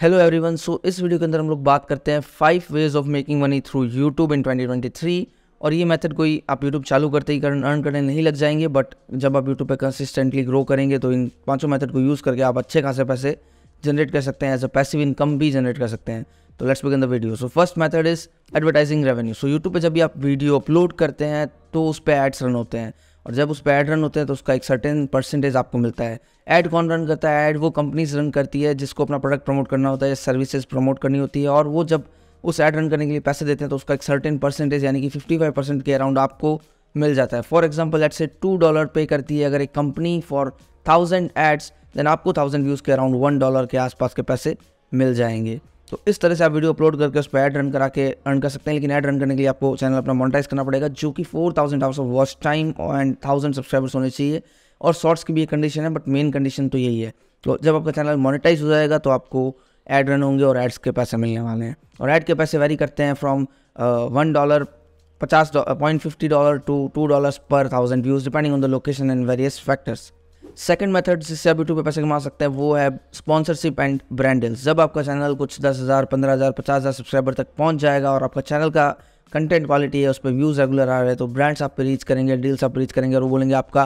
hello everyone so इस video के अंदर हम लोग बात करते हैं five ways of making money through YouTube in 2023 और ये मेथड कोई आप यूट्यूब चालू करते ही करन अर्न करने नहीं लग जाएंगे बट जब आप यूट्यूब पे कंसिस्टेंटली ग्रो करेंगे तो इन पांचों मेथड को यूज़ करके आप अच्छे खासे पैसे जनरेट कर सकते हैं एज अ पैसिव इनकम भी जनरेट कर सकते हैं तो let's begin the video so first method is advertising revenue so YouTube पर जब भी आप वीडियो अपलोड करते हैं तो उस पर एड्स रन होते हैं और जब उस पर एड रन होते हैं तो उसका एक सर्टेन परसेंटेज आपको मिलता है ऐड कौन रन करता है ऐड वो कंपनीज रन करती है जिसको अपना प्रोडक्ट प्रमोट करना होता है या सर्विसेज प्रमोट करनी होती है और वो जब उस ऐड रन करने के लिए पैसे देते हैं तो उसका एक सर्टेन परसेंटेज यानी कि फाइव परसेंट के अराउंड आपको मिल जाता है फॉर एग्जाम्पल एट से टू डॉलर पे करती है अगर एक company for thousand ads then आपको थाउजेंड व्यूज़ के अराउंड वन डॉलर के आसपास के पैसे मिल जाएंगे तो इस तरह से आप वीडियो अपलोड करके उस पर ऐड रन करा के अर्न कर सकते हैं लेकिन ऐड रन करने के लिए आपको चैनल अपना मोनिटाइज करना पड़ेगा जो कि four thousand hours of watch time and thousand subscribers होने चाहिए और शॉर्ट्स की भी ये कंडीशन है बट मेन कंडीशन तो यही है तो जब आपका चैनल मोनिटाइज हो जाएगा तो आपको ऐड रन होंगे और एड्स के पैसे मिलने वाले हैं और एड के पैसे वेरी करते हैं फ्रॉम वन डॉलर पचास point fifty dollar to two dollar पर thousand views depending on the location and various factors second method जिससे आप यूट्यूब पे पैसे कमा सकते हैं वो है स्पॉन्सरशिप एंड ब्रांड डील्स जब आपका चैनल कुछ दस हज़ार पंद्रह हज़ार पचास हज़ार सब्सक्राइबर तक पहुंच जाएगा और आपका चैनल का कंटेंट क्वालिटी है उस पर व्यूज़ रेगुलर आ रहे हैं तो ब्रांड्स आप रीच करेंगे डील्स आप रीच करेंगे और वो बोलेंगे आपका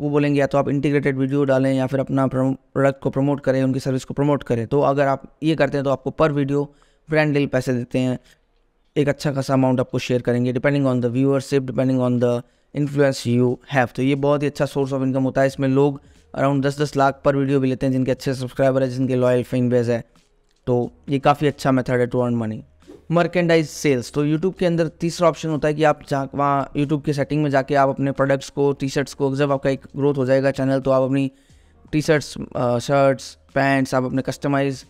वो बोलेंगे या तो आप इंटीग्रेटेड वीडियो डालें या फिर अपना प्रोडक्ट को प्रमोट करें उनकी सर्विस को प्रमोट करें तो अगर आप ये करते हैं तो आपको पर वीडियो ब्रांड डील पैसे देते हैं एक अच्छा खासा अमाउंट आपको शेयर करेंगे depending on the viewership depending on the influence you have तो ये बहुत ही अच्छा सोर्स ऑफ इनकम होता है इसमें लोग अराउंड दस दस लाख पर वीडियो भी लेते हैं जिनके अच्छे सब्सक्राइबर है जिनके लॉयल फैन बेस है तो ये काफ़ी अच्छा मेथड है to earn money merchandise sales तो यूट्यूब के अंदर तीसरा ऑप्शन होता है कि आप जहाँ वहाँ यूट्यूब के सेटिंग में जाके आप अपने प्रोडक्ट्स को टी शर्ट्स को जब आपका एक ग्रोथ हो जाएगा चैनल तो आप अपनी टी शर्ट्स शर्ट्स पैंट्स आप अपने कस्टमाइज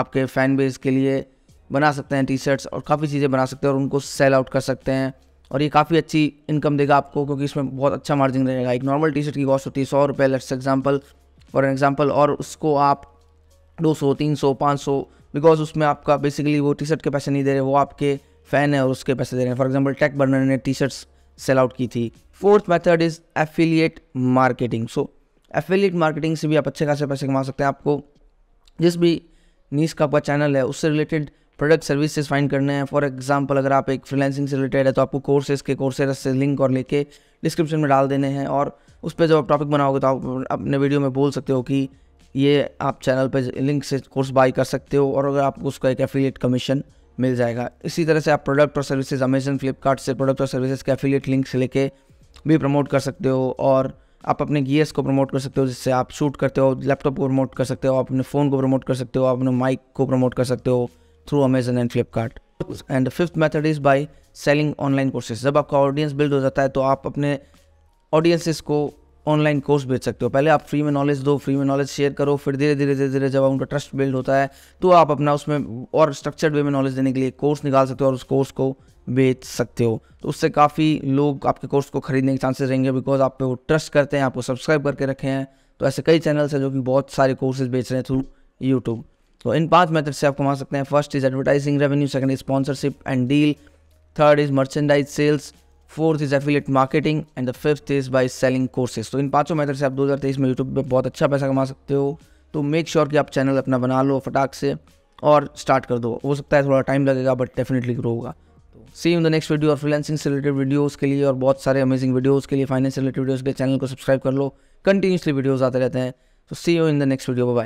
आपके फ़ैन बेस के लिए बना सकते हैं टी शर्ट्स और काफ़ी चीज़ें बना सकते हैं और उनको सेल आउट कर सकते हैं और ये काफ़ी अच्छी इनकम देगा आपको क्योंकि इसमें बहुत अच्छा मार्जिन रहेगा एक नॉर्मल टी शर्ट की कॉस्ट होती है सौ रुपये लेट्स एग्जाम्पल फॉर एग्जाम्पल और उसको आप दो सौ तीन सौ पाँच सौ बिकॉज उसमें आपका बेसिकली वो टी शर्ट के पैसे नहीं दे रहे वो आपके फ़ैन है और उसके पैसे दे रहे हैं फॉर एग्जाम्पल टेक बर्नर ने टी शर्ट्स सेल आउट की थी fourth method is affiliate marketing so affiliate marketing से भी आप अच्छे खासे पैसे कमा सकते हैं आपको जिस भी नीस का आपका चैनल है उससे रिलेटेड प्रोडक्ट सर्विसेज फाइंड करने हैं फॉर एग्जांपल अगर आप एक फ्रीलांसिंग से रिलेटेड है तो आपको कोर्सेज के कोर्सेज से लिंक और लेके डिस्क्रिप्शन में डाल देने हैं और उस पर जब आप टॉपिक बनाओगे तो आप अपने वीडियो में बोल सकते हो कि ये आप चैनल पर लिंक से कोर्स बाई कर सकते हो और अगर आपको उसका एक एफिलिएट कमीशन मिल जाएगा इसी तरह से आप प्रोडक्ट और सर्विसेज अमेजन फ्लिपकार्ट से प्रोडक्ट और सर्विसेज के एफिलिएट लिंक से लेके भी प्रमोट कर सकते हो और आप अपने गियर्स को प्रमोट कर सकते हो जिससे आप शूट करते हो लैपटॉप को प्रमोट कर सकते हो आप अपने फ़ोन को प्रमोट कर सकते हो आप अपने माइक को प्रमोट कर सकते हो through Amazon and Flipkart and fifth method is by selling online courses जब आपका ऑडियंस बिल्ड हो जाता है तो आप अपने ऑडियंसिस को ऑनलाइन कोर्स बेच सकते हो पहले आप फ्री में नॉलेज दो फ्री में नॉलेज शेयर करो फिर धीरे धीरे धीरे धीरे जब उनका ट्रस्ट बिल्ड होता है तो आप अपना उसमें और स्ट्रक्चर्ड वे में नॉलेज देने के लिए कोर्स निकाल सकते हो और उस कोर्स को बेच सकते हो तो उससे काफ़ी लोग आपके कोर्स को खरीदने के चांसेस रहेंगे बिकॉज आप पे वो ट्रस्ट करते हैं आपको सब्सक्राइब करके रखे हैं तो ऐसे कई चैनल्स हैं जो कि बहुत सारे कोर्सेज बेच रहे हैं थ्रू यूट्यूब तो इन पांच मेथड से आप कमा सकते हैं first is advertising revenue second is sponsorship and deal third is merchandise sales fourth is affiliate marketing and the fifth is by selling courses तो इन पांचों मेथड से आप 2023 में यूट्यूब पे बहुत अच्छा पैसा कमा सकते हो तो मेक श्योर sure कि आप चैनल अपना बना लो फटाक से और स्टार्ट कर दो हो सकता है थोड़ा टाइम लगेगा बट डेफिनेटली ग्रो होगा see in the next video और फ्रीलेंसिंग से रिलेटेड वीडियोज़ के लिए और बहुत सारे अमेजिंग वीडियोज़ के लिए फाइनेंस रिलेटेड वीडियोज़ के लिए चैनल को सब्सक्राइब कर लो कंटिन्यूसली वीडियोज़ आते रहते हैं तो see you in the next video bye